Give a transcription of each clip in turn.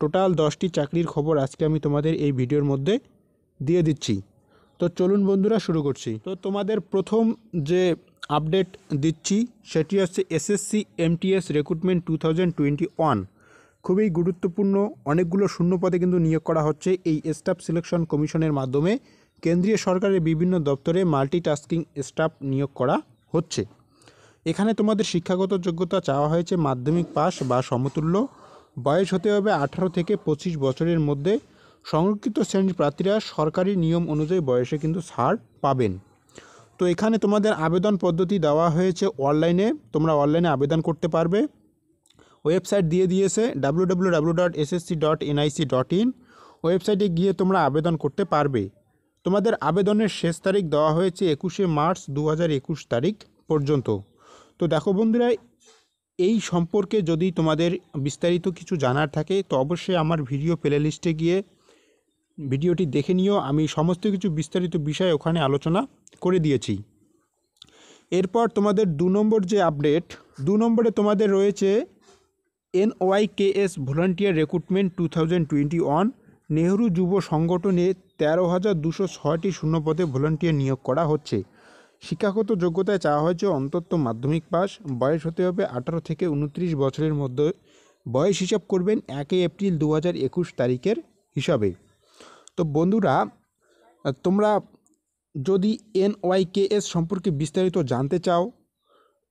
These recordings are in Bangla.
টোটাল দশটি চাকরির খবর আজকে আমি তোমাদের এই ভিডিওর মধ্যে দিয়ে দিচ্ছি তো চলুন বন্ধুরা শুরু করছি তো তোমাদের প্রথম যে আপডেট দিচ্ছি সেটি হচ্ছে SSC MTS recruitment two thousand twenty one খুবই গুরুত্বপূর্ণ অনেকগুলো শূন্য পদে কিন্তু নিয়োগ করা হচ্ছে এই স্টাফ সিলেকশন কমিশনের মাধ্যমে কেন্দ্রীয় সরকারের বিভিন্ন দপ্তরে মাল্টিটাস্কিং স্টাফ নিয়োগ করা হচ্ছে এখানে তোমাদের শিক্ষাগত যোগ্যতা চাওয়া হয়েছে মাধ্যমিক পাস বা সমতুল্য বয়স হতে হবে আঠারো থেকে পঁচিশ বছরের মধ্যে সংরক্ষিত শ্রেণীর প্রার্থীরা সরকারি নিয়ম অনুযায়ী বয়সে কিন্তু ছাড় পাবেন তো এখানে তোমাদের আবেদন পদ্ধতি দেওয়া হয়েছে অনলাইনে তোমরা অনলাইনে আবেদন করতে পারবে ওয়েবসাইট দিয়ে দিয়েছে W dot dot dot in ওয়েবসাইটে গিয়ে তোমরা আবেদন করতে পারবে তোমাদের আবেদনের শেষ তারিখ দেওয়া হয়েছে একুশে মার্চ দু তারিখ পর্যন্ত তো দেখো বন্ধুরা এই সম্পর্কে যদি তোমাদের বিস্তারিত কিছু জানার থাকে তো অবশ্যই আমার ভিডিও প্লেলিস্টে গিয়ে ভিডিওটি দেখে নিও আমি সমস্ত কিছু বিস্তারিত বিষয় ওখানে আলোচনা করে দিয়েছি এরপর তোমাদের দু নম্বর যে আপডেট দু নম্বরে তোমাদের রয়েছে K S volunteer recruitment two thousand twenty one Nehru Yuva সংগঠনে তেরো হাজার দুশো ছয়টি শূন্যপদে ভলান্টিয়ার নিয়োগ করা হচ্ছে শিক্ষাগত যোগ্যতায় চাওয়া হয়েছে অন্তত মাধ্যমিক পাস বয়স হতে হবে আঠারো থেকে উনত্রিশ বছরের মধ্যে বয়স হিসাব করবেন একই এপ্রিল দু হাজার একুশ তারিখের হিসাবে তো বন্ধুরা তোমরা যদি এনওয়াইকেএস সম্পর্কে বিস্তারিত জানতে চাও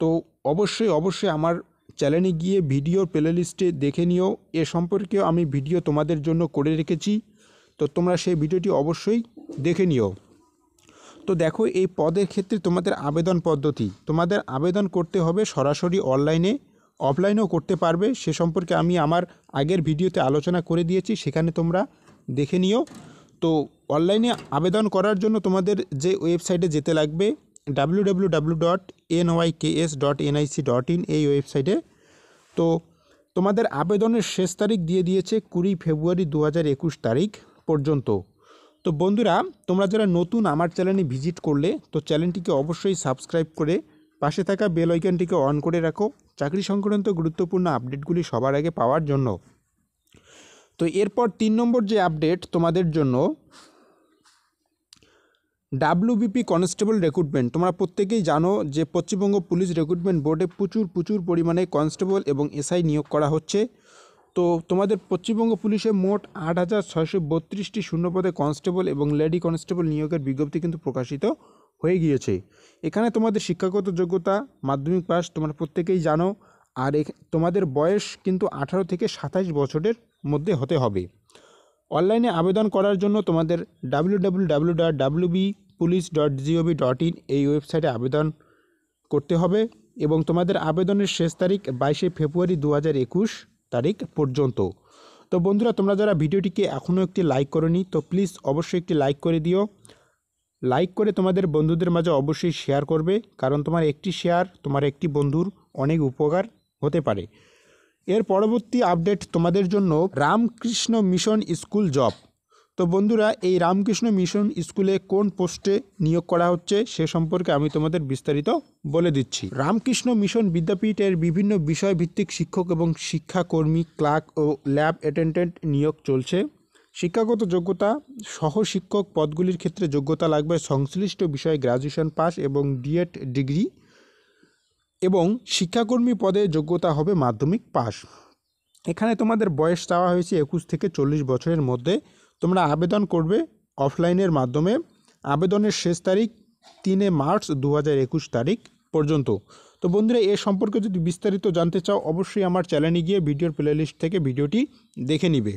তো অবশ্যই অবশ্যই আমার চ্যানেলে গিয়ে ভিডিও প্লেলিস্টে দেখে নিও এ সম্পর্কেও আমি ভিডিও তোমাদের জন্য করে রেখেছি তো তোমরা সেই ভিডিওটি অবশ্যই দেখে নিও তো দেখো এই পদের ক্ষেত্রে তোমাদের আবেদন পদ্ধতি তোমাদের আবেদন করতে হবে সরাসরি অনলাইনে অফলাইনেও করতে পারবে সে সম্পর্কে আমি আমার আগের ভিডিওতে আলোচনা করে দিয়েছি সেখানে তোমরা দেখে নিও তো অনলাইনে আবেদন করার জন্য তোমাদের যে ওয়েবসাইটে যেতে লাগবে W dot N Y K S dot NIC dot in এই ওয়েবসাইটে তো তোমাদের আবেদনের শেষ তারিখ দিয়ে দিয়েছে কুড়ি ফেব্রুয়ারি দু হাজার একুশ তারিখ পর্যন্ত তো বন্ধুরা তোমরা যারা নতুন আমার চ্যানেলে ভিজিট করলে তো চ্যানেলটিকে অবশ্যই সাবস্ক্রাইব করে পাশে থাকা বেল আইকনটিকে অন করে রাখো চাকরি সংক্রান্ত গুরুত্বপূর্ণ আপডেটগুলি সবার আগে পাওয়ার জন্য তো এরপর তিন নম্বর যে আপডেট তোমাদের জন্য ডাব্লিউবিপি কনস্টেবল রেক্রুটমেন্ট তোমরা প্রত্যেকেই জানো যে পশ্চিমবঙ্গ পুলিশ রেক্রুটমেন্ট বোর্ডে প্রচুর প্রচুর পরিমাণে কনস্টেবল এবং এসআই নিয়োগ করা হচ্ছে তো তোমাদের পশ্চিমবঙ্গ পুলিশে মোট আট হাজার ছয়শো বত্রিশটি শূন্যপদে কনস্টেবল এবং লেডি কনস্টেবল নিয়োগের বিজ্ঞপ্তি কিন্তু প্রকাশিত হয়ে গিয়েছে এখানে তোমাদের শিক্ষাগত যোগ্যতা মাধ্যমিক পাস তোমরা প্রত্যেকেই জানো আর তোমাদের বয়স কিন্তু আঠারো থেকে সাতাশ বছরের মধ্যে হতে হবে অনলাইনে আবেদন করার জন্য তোমাদের W W W dot B police dot dot in এই ওয়েবসাইটে আবেদন করতে হবে এবং তোমাদের আবেদনের শেষ তারিখ বাইশে ফেব্রুয়ারি দু হাজার একুশ তারিখ পর্যন্ত তো বন্ধুরা তোমরা যারা ভিডিওটিকে এখনও একটি লাইক করনি তো প্লিজ অবশ্যই একটি লাইক করে দিও লাইক করে তোমাদের বন্ধুদের মাঝে অবশ্যই শেয়ার করবে কারণ তোমার একটি শেয়ার তোমার একটি বন্ধুর অনেক উপকার হতে পারে এর পরবর্তী আপডেট তোমাদের জন্য রামকৃষ্ণ মিশন স্কুল জব তো বন্ধুরা এই রামকৃষ্ণ মিশন স্কুলে কোন পোস্টে নিয়োগ করা হচ্ছে সে সম্পর্কে আমি তোমাদের বিস্তারিত বলে দিচ্ছি রামকৃষ্ণ মিশন বিদ্যাপীঠের বিভিন্ন বিষয়ভিত্তিক শিক্ষক এবং শিক্ষাকর্মী ক্লার্ক ও ল্যাব অ্যাটেন্ডেন্ট নিয়োগ চলছে শিক্ষাগত যোগ্যতা সহ শিক্ষক পদগুলির ক্ষেত্রে যোগ্যতা লাগবে সংশ্লিষ্ট বিষয়ে গ্র্যাজুয়েশন পাস এবং ডিএড ডিগ্রি এবং শিক্ষাকর্মী পদে যোগ্যতা হবে মাধ্যমিক পাস এখানে তোমাদের বয়স চাওয়া হয়েছে একুশ থেকে চল্লিশ বছরের মধ্যে তোমরা আবেদন করবে অফলাইনের মাধ্যমে আবেদনের শেষ তারিখ তিনে মার্চ দু তারিখ পর্যন্ত তো বন্ধুরা এ সম্পর্কে যদি বিস্তারিত জানতে চাও অবশ্যই আমার চ্যানেলে গিয়ে ভিডিওর প্লেলিস্ট থেকে ভিডিওটি দেখে নিবে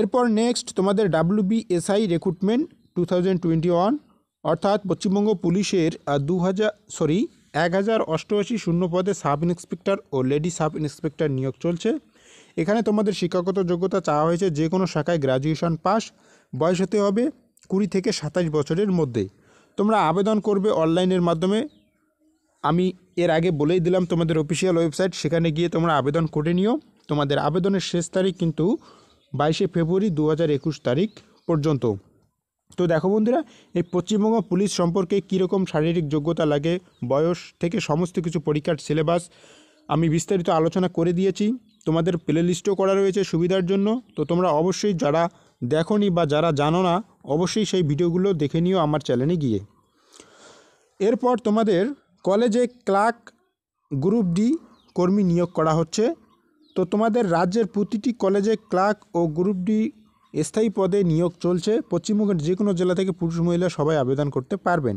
এরপর নেক্সট তোমাদের ডাব্লু বিএসআই রেক্রুটমেন্ট টু অর্থাৎ পশ্চিমবঙ্গ পুলিশের দু সরি এক হাজার অষ্টআশি শূন্য পদে সাব ইন্সপেক্টর ও লেডি সাব ইন্সপেক্টর নিয়োগ চলছে এখানে তোমাদের শিক্ষাগত যোগ্যতা চাওয়া হয়েছে যে কোনো শাখায় গ্রাজুয়েশান পাস বয়স হতে হবে কুড়ি থেকে সাতাশ বছরের মধ্যে তোমরা আবেদন করবে অনলাইনের মাধ্যমে আমি এর আগে বলেই দিলাম তোমাদের অফিসিয়াল ওয়েবসাইট সেখানে গিয়ে তোমরা আবেদন করে নিও তোমাদের আবেদনের শেষ তারিখ কিন্তু বাইশে ফেব্রুয়ারি দু তারিখ পর্যন্ত তো দেখো বন্ধুরা এই পশ্চিমবঙ্গ পুলিশ সম্পর্কে কীরকম শারীরিক যোগ্যতা লাগে বয়স থেকে সমস্ত কিছু পরীক্ষার সিলেবাস আমি বিস্তারিত আলোচনা করে দিয়েছি তোমাদের প্লে লিস্টও করা রয়েছে সুবিধার জন্য তো তোমরা অবশ্যই যারা দেখো বা যারা জানো না অবশ্যই সেই ভিডিওগুলো দেখে নিও আমার চ্যানেলে গিয়ে এরপর তোমাদের কলেজে ক্লার্ক গ্রুপ ডি কর্মী নিয়োগ করা হচ্ছে তো তোমাদের রাজ্যের প্রতিটি কলেজে ক্লার্ক ও গ্রুপ ডি স্থায়ী পদে নিয়োগ চলছে পশ্চিমবঙ্গের যে কোনো জেলা থেকে পুরুষ মহিলা সবাই আবেদন করতে পারবেন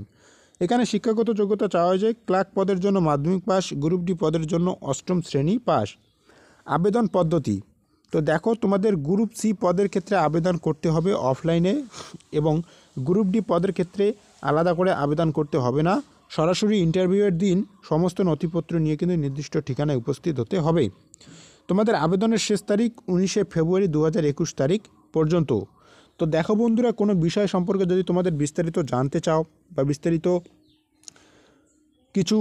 এখানে শিক্ষাগত যোগ্যতা চাওয়া হয়েছে ক্লার্ক পদের জন্য মাধ্যমিক পাস গ্রুপ ডি পদের জন্য অষ্টম শ্রেণী পাস আবেদন পদ্ধতি তো দেখো তোমাদের গ্রুপ সি পদের ক্ষেত্রে আবেদন করতে হবে অফলাইনে এবং গ্রুপ ডি পদের ক্ষেত্রে আলাদা করে আবেদন করতে হবে না সরাসরি ইন্টারভিউয়ের দিন সমস্ত নথিপত্র নিয়ে কিন্তু নির্দিষ্ট ঠিকানায় উপস্থিত হতে হবে তোমাদের আবেদনের শেষ তারিখ উনিশে ফেব্রুয়ারি দু তারিখ পর্যন্ত তো দেখো বন্ধুরা কোনো বিষয় সম্পর্কে যদি তোমাদের বিস্তারিত জানতে চাও বা বিস্তারিত কিছু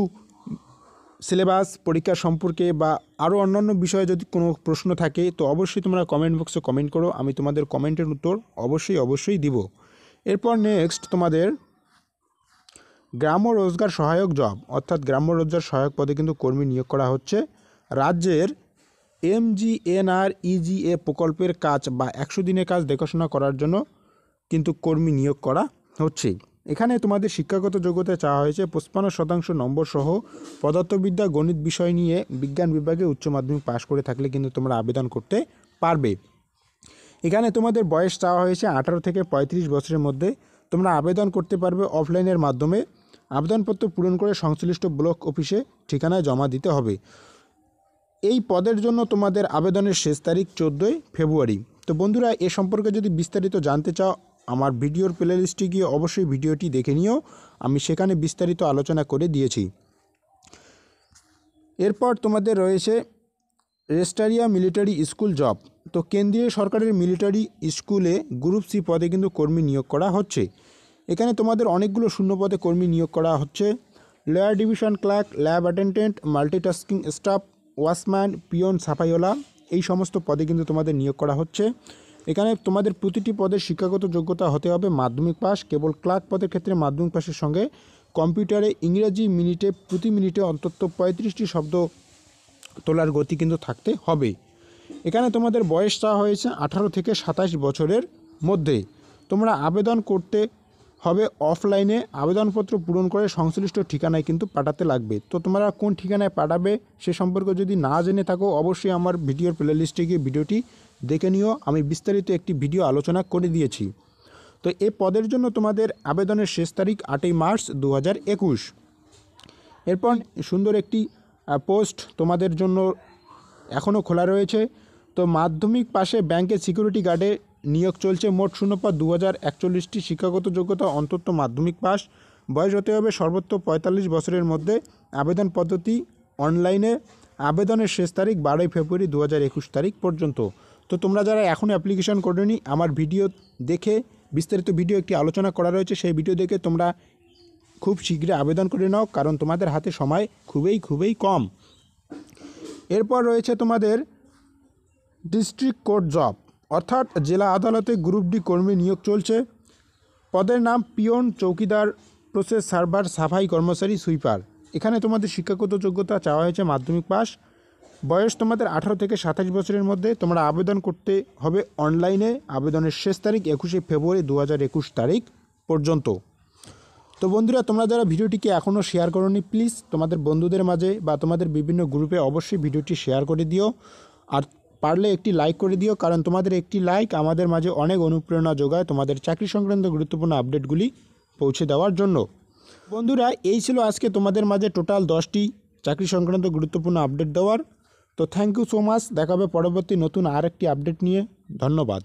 সিলেবাস পরীক্ষা সম্পর্কে বা আরও অন্যান্য বিষয়ে যদি কোনো প্রশ্ন থাকে তো অবশ্যই তোমরা কমেন্ট বক্সে কমেন্ট করো আমি তোমাদের কমেন্টের উত্তর অবশ্যই অবশ্যই দিব এরপর নেক্সট তোমাদের গ্রাম্য রোজগার সহায়ক জব অর্থাৎ গ্রাম্য রোজগার সহায়ক পদে কিন্তু কর্মী নিয়োগ করা হচ্ছে রাজ্যের এমজিএনআর ইজিএ e প্রকল্পের কাজ বা একশো দিনের কাজ দেখাশোনা করার জন্য কিন্তু কর্মী নিয়োগ করা হচ্ছে এখানে তোমাদের শিক্ষাগত যোগ্যতা চাওয়া হয়েছে পঁচপান্ন শতাংশ নম্বর সহ পদার্থবিদ্যা গণিত বিষয় নিয়ে বিজ্ঞান বিভাগে উচ্চ মাধ্যমিক পাশ করে থাকলে কিন্তু তোমরা আবেদন করতে পারবে এখানে তোমাদের বয়স চাওয়া হয়েছে আঠারো থেকে ৩৫ বছরের মধ্যে তোমরা আবেদন করতে পারবে অফলাইনের মাধ্যমে আবেদনপত্র পূরণ করে সংশ্লিষ্ট ব্লক অফিসে ঠিকানায় জমা দিতে হবে এই পদের জন্য তোমাদের আবেদনের শেষ তারিখ চোদ্দোই ফেব্রুয়ারি তো বন্ধুরা এ সম্পর্কে যদি বিস্তারিত জানতে চাও আমার ভিডিওর প্লেলিস্টে গিয়ে অবশ্যই ভিডিওটি দেখে নিও আমি সেখানে বিস্তারিত আলোচনা করে দিয়েছি এরপর তোমাদের রয়েছে রেস্টারিয়া মিলিটারি স্কুল জব তো কেন্দ্রীয় সরকারের মিলিটারি স্কুলে গ্রুপ সি পদে কিন্তু কর্মী নিয়োগ করা হচ্ছে এখানে তোমাদের অনেকগুলো শূন্য পদে কর্মী নিয়োগ করা হচ্ছে lower division clerk lab attendant multitasking staff watchman peon সাফাইওলা এই সমস্ত পদে কিন্তু তোমাদের নিয়োগ করা হচ্ছে এখানে তোমাদের প্রতিটি পদের শিক্ষাগত যোগ্যতা হতে হবে মাধ্যমিক পাস কেবল ক্লার্ক পদের ক্ষেত্রে মাধ্যমিক পাশের সঙ্গে কম্পিউটারে ইংরেজি মিনিটে প্রতি মিনিটে অন্তত পঁয়ত্রিশটি শব্দ তোলার গতি কিন্তু থাকতে হবে এখানে তোমাদের বয়স চাওয়া হয়েছে আঠারো থেকে সাতাশ বছরের মধ্যে তোমরা আবেদন করতে হবে অফলাইনে আবেদনপত্র পূরণ করে সংশ্লিষ্ট ঠিকানায় কিন্তু পাঠাতে লাগবে তো তোমরা কোন ঠিকানায় পাঠাবে সে সম্পর্কে যদি না জেনে থাকো অবশ্যই আমার ভিডিওর প্লেলিস্টে গিয়ে ভিডিওটি দেখে নিও আমি বিস্তারিত একটি ভিডিও আলোচনা করে দিয়েছি তো এ পদের জন্য তোমাদের আবেদনের শেষ তারিখ আটই মার্চ দু এরপর সুন্দর একটি পোস্ট তোমাদের জন্য এখনও খোলা রয়েছে তো মাধ্যমিক পাশে ব্যাংকের সিকিউরিটি গার্ডে নিয়োগ চলছে মোট শূন্যপদ দু হাজার একচল্লিশটি শিক্ষাগত যোগ্যতা অন্তত মাধ্যমিক পাশ বয়স হতে হবে সর্বোচ্চ পঁয়তাল্লিশ বছরের মধ্যে আবেদন পদ্ধতি অনলাইনে আবেদনের শেষ তারিখ বারোই ফেব্রুয়ারি দু তারিখ পর্যন্ত তো তোমরা যারা এখনও অ্যাপ্লিকেশন করোনি আমার ভিডিও দেখে বিস্তারিত ভিডিও একটি আলোচনা করা রয়েছে সেই ভিডিও দেখে তোমরা খুব শীঘ্রই আবেদন করে নাও কারণ তোমাদের হাতে সময় খুবই খুবই কম এরপর রয়েছে তোমাদের ডিস্ট্রিক্ট কোর্ট জব অর্থাৎ জেলা আদালতে গ্রুপ ডি কর্মী নিয়োগ চলছে পদের নাম পিয়ন চৌকিদার প্রসেস সার্ভার সাফাই কর্মচারী সুইপার এখানে তোমাদের শিক্ষাগত যোগ্যতা চাওয়া হয়েছে মাধ্যমিক পাস বয়স তোমাদের আঠারো থেকে সাতাশ বছরের মধ্যে তোমরা আবেদন করতে হবে অনলাইনে আবেদনের শেষ তারিখ একুশে ফেব্রুয়ারি দু হাজার একুশ তারিখ পর্যন্ত তো বন্ধুরা তোমরা যারা ভিডিওটিকে এখনও শেয়ার নি প্লিজ তোমাদের বন্ধুদের মাঝে বা তোমাদের বিভিন্ন গ্রুপে অবশ্যই ভিডিওটি শেয়ার করে দিও আর পারলে একটি লাইক করে দিও কারণ তোমাদের একটি লাইক আমাদের মাঝে অনেক অনুপ্রেরণা যোগায় তোমাদের চাকরি সংক্রান্ত গুরুত্বপূর্ণ আপডেটগুলি পৌঁছে দেওয়ার জন্য বন্ধুরা এই ছিল আজকে তোমাদের মাঝে টোটাল দশটি চাকরি সংক্রান্ত গুরুত্বপূর্ণ আপডেট দেওয়ার তো থ্যাংক ইউ সো মাচ দেখাবে পরবর্তী নতুন আরেকটি আপডেট নিয়ে ধন্যবাদ